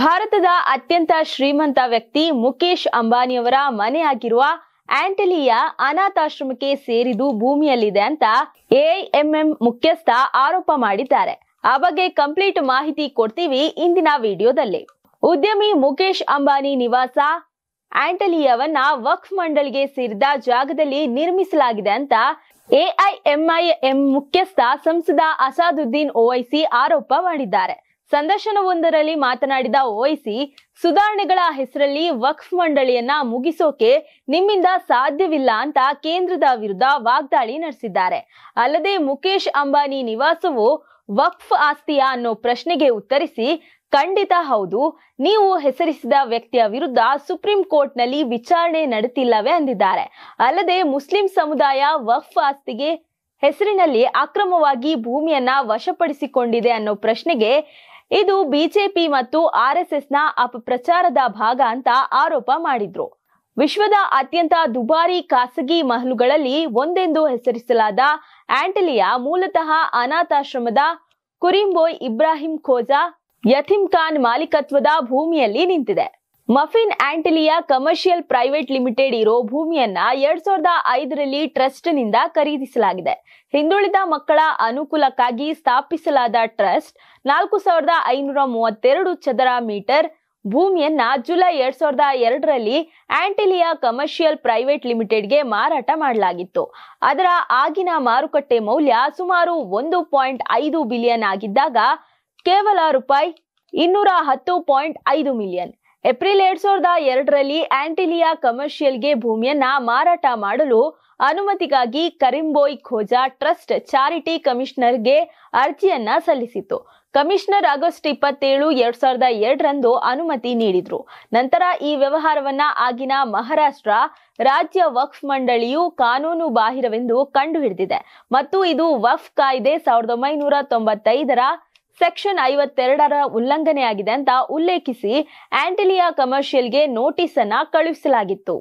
ಭಾರತದ ಅತ್ಯಂತ ಶ್ರೀಮಂತ ವ್ಯಕ್ತಿ ಮುಕೇಶ್ ಅಂಬಾನಿಯವರ ಮನೆಯಾಗಿರುವ ಆಂಟಲಿಯಾ ಅನಾಥಾಶ್ರಮಕ್ಕೆ ಸೇರಿದು ಭೂಮಿಯಲ್ಲಿದೆ ಅಂತ ಎಐಎಂಎಂ ಮುಖ್ಯಸ್ಥ ಆರೋಪ ಮಾಡಿದ್ದಾರೆ ಆ ಬಗ್ಗೆ ಕಂಪ್ಲೀಟ್ ಮಾಹಿತಿ ಕೊಡ್ತೀವಿ ಇಂದಿನ ವಿಡಿಯೋದಲ್ಲಿ ಉದ್ಯಮಿ ಮುಕೇಶ್ ಅಂಬಾನಿ ನಿವಾಸ ಆಂಟಲಿಯವನ್ನ ವಕ್ಫ್ ಮಂಡಳಿಗೆ ಸೇರಿದ ಜಾಗದಲ್ಲಿ ನಿರ್ಮಿಸಲಾಗಿದೆ ಅಂತ ಎಐಎಂಐಎಂ ಮುಖ್ಯಸ್ಥ ಸಂಸದ ಅಸಾದುದ್ದೀನ್ ಓವೈಸಿ ಆರೋಪ ಮಾಡಿದ್ದಾರೆ ಸಂದರ್ಶನವೊಂದರಲ್ಲಿ ಮಾತನಾಡಿದ ಓವೈಸಿ ಸುಧಾರಣೆಗಳ ಹೆಸರಲ್ಲಿ ವಕ್ಫ್ ಮಂಡಳಿಯನ್ನ ಮುಗಿಸೋಕೆ ನಿಮ್ಮಿಂದ ಸಾಧ್ಯವಿಲ್ಲ ಅಂತ ಕೇಂದ್ರದ ವಿರುದ್ಧ ವಾಗ್ದಾಳಿ ನಡೆಸಿದ್ದಾರೆ ಅಲ್ಲದೆ ಮುಖೇಶ್ ಅಂಬಾನಿ ನಿವಾಸವು ವಕ್ಫ್ ಆಸ್ತಿಯ ಅನ್ನೋ ಪ್ರಶ್ನೆಗೆ ಉತ್ತರಿಸಿ ಖಂಡಿತ ಹೌದು ನೀವು ಹೆಸರಿಸಿದ ವ್ಯಕ್ತಿಯ ವಿರುದ್ಧ ಸುಪ್ರೀಂ ಕೋರ್ಟ್ನಲ್ಲಿ ವಿಚಾರಣೆ ನಡೆತಿಲ್ಲವೇ ಅಂದಿದ್ದಾರೆ ಅಲ್ಲದೆ ಮುಸ್ಲಿಂ ಸಮುದಾಯ ವಕ್ಫ್ ಆಸ್ತಿಗೆ ಹೆಸರಿನಲ್ಲಿ ಅಕ್ರಮವಾಗಿ ಭೂಮಿಯನ್ನ ವಶಪಡಿಸಿಕೊಂಡಿದೆ ಅನ್ನೋ ಪ್ರಶ್ನೆಗೆ ಇದು ಬಿಜೆಪಿ ಮತ್ತು ಆರ್ಎಸ್ಎಸ್ನ ಅಪಪ್ರಚಾರದ ಭಾಗ ಅಂತ ಆರೋಪ ಮಾಡಿದ್ರು ವಿಶ್ವದ ಅತ್ಯಂತ ದುಬಾರಿ ಖಾಸಗಿ ಮಹಲುಗಳಲ್ಲಿ ಒಂದೆಂದು ಹೆಸರಿಸಲಾದ ಆಂಟಲಿಯಾ ಮೂಲತಃ ಅನಾಥಾಶ್ರಮದ ಕುರಿಂಬೋಯ್ ಇಬ್ರಾಹಿಂ ಖೋಜಾ ಯಥಿಂ ಖಾನ್ ಮಾಲೀಕತ್ವದ ಭೂಮಿಯಲ್ಲಿ ನಿಂತಿದೆ ಮಫಿನ್ ಆಂಟಿಲಿಯಾ ಕಮರ್ಷಿಯಲ್ ಪ್ರೈವೇಟ್ ಲಿಮಿಟೆಡ್ ಇರೋ ಭೂಮಿಯನ್ನ ಎರಡ್ ಸಾವಿರದ ಐದರಲ್ಲಿ ಟ್ರಸ್ಟ್ನಿಂದ ಖರೀದಿಸಲಾಗಿದೆ ಹಿಂದುಳಿದ ಮಕ್ಕಳ ಅನುಕೂಲಕ್ಕಾಗಿ ಸ್ಥಾಪಿಸಲಾದ ಟ್ರಸ್ಟ್ ನಾಲ್ಕು ಸಾವಿರದ ಐನೂರ ಮೂವತ್ತೆರಡು ಚದರ ಮೀಟರ್ ಭೂಮಿಯನ್ನ ಜುಲೈ ಎರಡ್ ಸಾವಿರದ ಎರಡರಲ್ಲಿ ಆಂಟಿಲಿಯಾ ಕಮರ್ಷಿಯಲ್ ಪ್ರೈವೇಟ್ ಲಿಮಿಟೆಡ್ಗೆ ಮಾರಾಟ ಮಾಡಲಾಗಿತ್ತು ಅದರ ಆಗಿನ ಮಾರುಕಟ್ಟೆ ಮೌಲ್ಯ ಸುಮಾರು ಒಂದು ಪಾಯಿಂಟ್ ಐದು ಬಿಲಿಯನ್ ಆಗಿದ್ದಾಗ ಕೇವಲ ರೂಪಾಯಿ ಇನ್ನೂರ ಹತ್ತು ಪಾಯಿಂಟ್ ಐದು ಮಿಲಿಯನ್ ಏಪ್ರಿಲ್ ಎರಡ್ ಸಾವಿರದ ಎರಡರಲ್ಲಿ ಆಂಟಿಲಿಯಾ ಕಮರ್ಷಿಯಲ್ಗೆ ಭೂಮಿಯನ್ನ ಮಾರಾಟ ಮಾಡಲು ಅನುಮತಿಗಾಗಿ ಕರಿಂಬೋಯ್ ಖೋಜಾ ಟ್ರಸ್ಟ್ ಚಾರಿಟಿ ಕಮಿಷನರ್ಗೆ ಅರ್ಜಿಯನ್ನ ಸಲ್ಲಿಸಿತ್ತು ಕಮಿಷನರ್ ಆಗಸ್ಟ್ ಇಪ್ಪತ್ತೇಳು ಎರಡ್ ಸಾವಿರದ ಎರಡರಂದು ಅನುಮತಿ ನೀಡಿದ್ರು ನಂತರ ಈ ವ್ಯವಹಾರವನ್ನ ಆಗಿನ ಮಹಾರಾಷ್ಟ್ರ ರಾಜ್ಯ ವಕ್ಫ್ ಮಂಡಳಿಯು ಕಾನೂನು ಬಾಹಿರವೆಂದು ಕಂಡುಹಿಡಿದಿದೆ ಮತ್ತು ಇದು ವಕ್ಫ್ ಕಾಯ್ದೆ ಸಾವಿರದ ಒಂಬೈನೂರ ತೊಂಬತ್ತೈದರ ಸೆಕ್ಷನ್ ಐವತ್ತೆರಡರ ಉಲ್ಲಂಘನೆಯಾಗಿದೆ ಅಂತ ಉಲ್ಲೇಖಿಸಿ ಆಂಟಿಲಿಯಾ ಕಮರ್ಷಿಯಲ್ಗೆ ನೋಟಿಸ್ ಅನ್ನ ಕಳುಹಿಸಲಾಗಿತ್ತು